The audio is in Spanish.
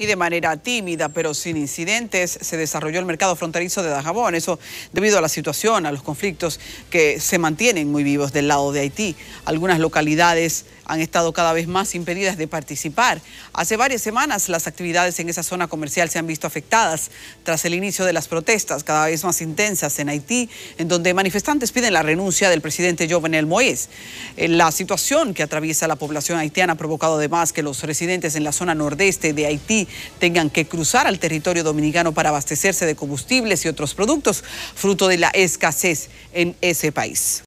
y de manera tímida, pero sin incidentes, se desarrolló el mercado fronterizo de Dajabón. Eso debido a la situación, a los conflictos que se mantienen muy vivos del lado de Haití. Algunas localidades han estado cada vez más impedidas de participar. Hace varias semanas las actividades en esa zona comercial se han visto afectadas tras el inicio de las protestas cada vez más intensas en Haití, en donde manifestantes piden la renuncia del presidente Jovenel Moïse. Eh, la situación que atraviesa la población haitiana ha provocado además que los residentes en la zona nordeste de Haití tengan que cruzar al territorio dominicano para abastecerse de combustibles y otros productos, fruto de la escasez en ese país.